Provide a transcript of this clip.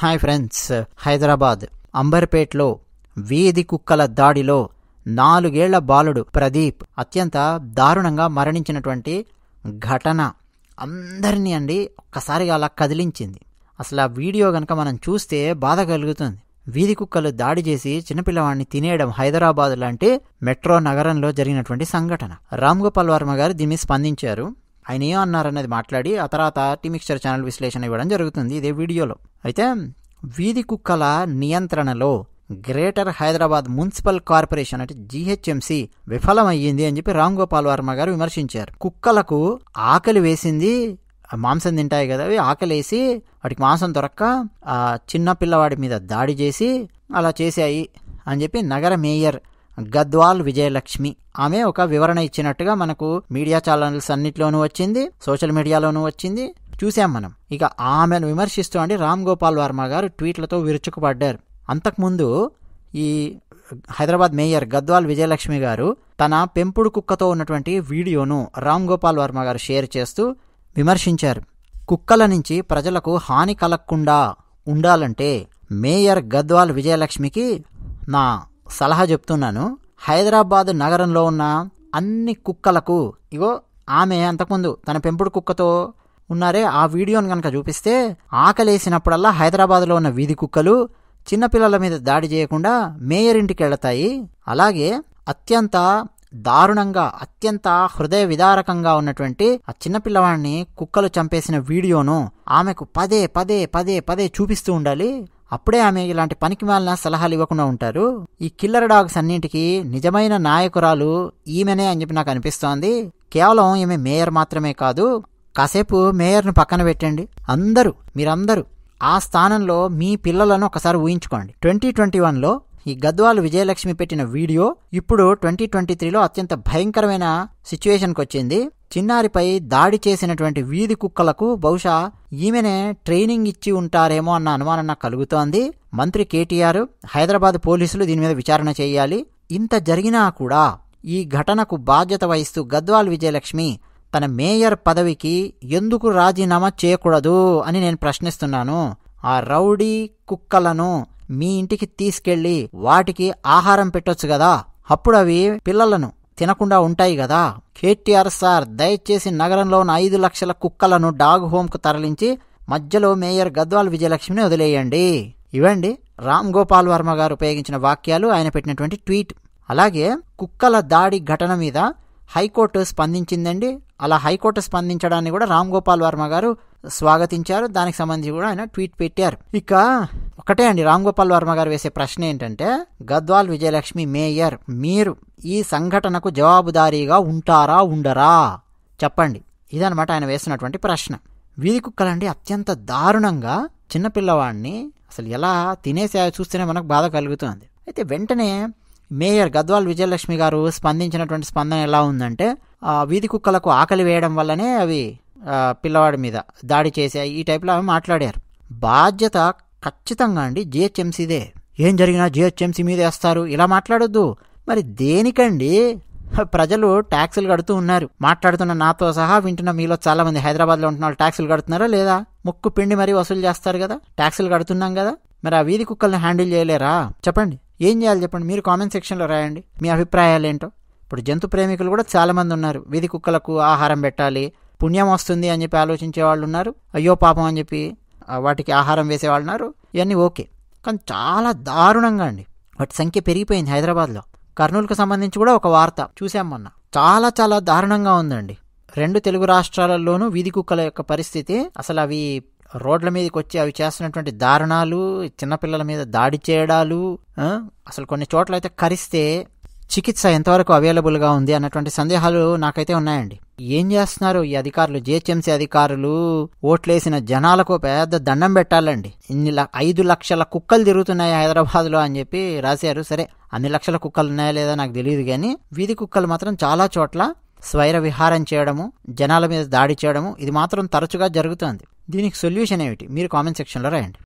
hi friends Hyderabad అంబర్పేట్లో వీధి కుక్కల దాడిలో నాలుగేళ్ల బాలుడు ప్రదీప్ అత్యంత దారుణంగా మరణించినటువంటి ఘటన అందరినీ అండి ఒక్కసారిగా అలా కదిలించింది అసలు ఆ వీడియో కనుక మనం చూస్తే బాధ కలుగుతుంది వీధి కుక్కలు దాడి చేసి చిన్నపిల్లవాడిని తినేయడం హైదరాబాద్ లాంటి మెట్రో నగరంలో జరిగినటువంటి సంఘటన రామ్ గోపాల్ వర్మ గారు దీన్ని స్పందించారు ఆయన ఏం అన్నారనేది మాట్లాడి ఆ తర్వాత టీమిక్చర్ ఛానల్ విశ్లేషణ ఇవ్వడం జరుగుతుంది ఇదే వీడియోలో అయితే వీధి కుక్కల నియంత్రణలో గ్రేటర్ హైదరాబాద్ మున్సిపల్ కార్పొరేషన్ అంటే జిహెచ్ఎంసి విఫలమయ్యింది అని చెప్పి రామ్ గోపాల్ వర్మ గారు విమర్శించారు కుక్కలకు ఆకలి వేసింది మాంసం తింటాయి కదా అవి ఆకలేసి వాటికి మాంసం దొరక్క ఆ చిన్న పిల్లవాడి మీద దాడి చేసి అలా చేశాయి అని చెప్పి నగర మేయర్ గద్వాల్ విజయలక్ష్మి ఆమె ఒక వివరణ ఇచ్చినట్టుగా మనకు మీడియా ఛానల్స్ అన్నిట్లోనూ వచ్చింది సోషల్ మీడియాలోనూ వచ్చింది చూసాం మనం ఇక ఆమెను విమర్శిస్తూ అండి రామ్ గోపాల్ వర్మ గారు ట్వీట్లతో విరుచుకుపడ్డారు అంతకుముందు ఈ హైదరాబాద్ మేయర్ గద్వాల్ విజయలక్ష్మి గారు తన పెంపుడు కుక్కతో ఉన్నటువంటి వీడియోను రామ్ గోపాల్ వర్మ గారు షేర్ చేస్తూ విమర్శించారు కుక్కల నుంచి ప్రజలకు హాని కలగకుండా ఉండాలంటే మేయర్ గద్వాల్ విజయలక్ష్మికి నా సలహా చెప్తున్నాను హైదరాబాద్ నగరంలో ఉన్న అన్ని కుక్కలకు ఇగో ఆమె అంతకుముందు తన పెంపుడు కుక్కతో ఉన్నారే ఆ వీడియోను కనుక చూపిస్తే ఆకలేసినప్పుడల్లా హైదరాబాద్లో ఉన్న వీధి కుక్కలు చిన్నపిల్లల మీద దాడి చేయకుండా మేయర్ ఇంటికి వెళతాయి అలాగే అత్యంత దారుణంగా అత్యంత హృదయ విదారకంగా ఉన్నటువంటి ఆ చిన్నపిల్లవాడిని కుక్కలు చంపేసిన వీడియోను ఆమెకు పదే పదే పదే పదే చూపిస్తూ ఉండాలి అప్పుడే ఆమె ఇలాంటి పనికి మాలిన సలహాలు ఇవ్వకుండా ఉంటారు ఈ కిల్లర్ డాగ్స్ అన్నింటికి నిజమైన నాయకురాలు ఈమెనే అని చెప్పి నాకు అనిపిస్తోంది కేవలం ఈమె మేయర్ మాత్రమే కాదు కాసేపు మేయర్ను పక్కన పెట్టండి అందరూ మీరందరూ ఆ స్థానంలో మీ పిల్లలను ఒకసారి ఊహించుకోండి ట్వంటీ ట్వంటీ వన్లో ఈ గద్వాలు విజయలక్ష్మి పెట్టిన వీడియో ఇప్పుడు ట్వంటీ ట్వంటీ త్రీలో అత్యంత భయంకరమైన సిచ్యువేషన్కి వచ్చింది చిన్నారిపై దాడి చేసినటువంటి వీధి కుక్కలకు బహుశా ఈమెనే ట్రైనింగ్ ఇచ్చి ఉంటారేమో అన్న అనుమానం నాకు కలుగుతోంది మంత్రి కేటీఆర్ హైదరాబాద్ పోలీసులు దీని మీద విచారణ చేయాలి ఇంత జరిగినా కూడా ఈ ఘటనకు బాధ్యత వహిస్తూ గద్వాల్ విజయలక్ష్మి తన మేయర్ పదవికి ఎందుకు రాజీనామా చేయకూడదు అని నేను ప్రశ్నిస్తున్నాను ఆ రౌడీ కుక్కలను మీ ఇంటికి తీసుకెళ్లి వాటికి ఆహారం పెట్టొచ్చు కదా అప్పుడు అవి పిల్లలను తినకుండా ఉంటాయి కదా కేటీఆర్ సార్ దయచేసి నగరంలో ఉన్న ఐదు లక్షల కుక్కలను డాగ్ హోమ్కు తరలించి మధ్యలో మేయర్ గద్వాల్ విజయలక్ష్మిని వదిలేయండి ఇవండి రామ్ గోపాల్ వర్మ గారు ఉపయోగించిన వాక్యాలు ఆయన పెట్టినటువంటి ట్వీట్ అలాగే కుక్కల దాడి ఘటన మీద హైకోర్టు స్పందించిందండి అలా హైకోర్టు స్పందించడాన్ని కూడా రామ్ గోపాల్ వర్మ గారు స్వాగతించారు దానికి సంబంధించి కూడా ఆయన ట్వీట్ పెట్టారు ఇక ఒకటే అండి రామ్ గోపాల్ వర్మ గారు వేసే ప్రశ్న ఏంటంటే గద్వాల్ విజయలక్ష్మి మేయర్ మీరు ఈ సంఘటనకు జవాబుదారీగా ఉంటారా ఉండరా చెప్పండి ఇదనమాట ఆయన వేసినటువంటి ప్రశ్న వీధి కుక్కలండి అత్యంత దారుణంగా చిన్నపిల్లవాడిని అసలు ఎలా తినేసే చూస్తేనే మనకు బాధ కలుగుతుంది అయితే వెంటనే మేయర్ గద్వాల్ విజయలక్ష్మి గారు స్పందించినటువంటి స్పందన ఎలా ఉందంటే వీధి కుక్కలకు ఆకలి వేయడం వల్లనే అవి పిల్లవాడి మీద దాడి చేశాయి ఈ టైప్లో ఆమె మాట్లాడారు బాధ్యత ఖచ్చితంగా అండి జిహెచ్ఎంసీదే ఏం జరిగినా జిహెచ్ఎంసీ మీద వేస్తారు ఇలా మాట్లాడొద్దు మరి దేనికండి ప్రజలు ట్యాక్సులు కడుతూ ఉన్నారు మాట్లాడుతున్న నాతో సహా వింటున్న మీలో చాలా మంది హైదరాబాద్లో ఉంటున్న వాళ్ళు ట్యాక్సులు కడుతున్నారా లేదా ముక్కు పిండి మరీ వసూలు చేస్తారు కదా ట్యాక్సులు కడుతున్నాం కదా మరి ఆ వీధి కుక్కల్ని హ్యాండిల్ చేయలేరా చెప్పండి ఏం చేయాలి చెప్పండి మీరు కామెంట్ సెక్షన్లో రాయండి మీ అభిప్రాయాలు ఏంటో ఇప్పుడు జంతు ప్రేమికులు కూడా చాలామంది ఉన్నారు వీధి కుక్కలకు ఆహారం పెట్టాలి పుణ్యం వస్తుంది అని చెప్పి ఆలోచించే వాళ్ళు ఉన్నారు అయ్యో పాపం అని చెప్పి వాటికి ఆహారం వేసేవాళ్ళు ఉన్నారు ఇవన్నీ ఓకే కానీ చాలా దారుణంగా అండి వాటి సంఖ్య పెరిగిపోయింది హైదరాబాద్లో కర్నూలుకు సంబంధించి కూడా ఒక వార్త చూసాం మొన్న చాలా చాలా దారుణంగా ఉందండి రెండు తెలుగు రాష్ట్రాలలోనూ వీధి కుక్కల యొక్క పరిస్థితి అసలు అవి రోడ్ల మీదకి వచ్చి అవి చేస్తున్నటువంటి దారుణాలు చిన్నపిల్లల మీద దాడి చేయడాలు అసలు కొన్ని చోట్ల అయితే కరిస్తే చికిత్స ఎంతవరకు అవైలబుల్గా ఉంది అన్నటువంటి సందేహాలు నాకైతే ఉన్నాయండి ఏం చేస్తున్నారు ఈ అధికారులు జిహెచ్ఎంసీ అధికారులు ఓట్లేసిన జనాలకు పెద్ద దండం పెట్టాలండి ఇన్ని ఐదు లక్షల కుక్కలు తిరుగుతున్నాయి హైదరాబాద్లో అని చెప్పి రాశారు సరే అన్ని లక్షల కుక్కలు ఉన్నాయా లేదా నాకు తెలియదు కానీ వీధి కుక్కలు మాత్రం చాలా చోట్ల స్వైర విహారం చేయడము జనాల మీద దాడి చేయడము ఇది మాత్రం తరచుగా జరుగుతుంది దీనికి సొల్యూషన్ ఏమిటి మీరు కామెంట్ సెక్షన్లో రాయండి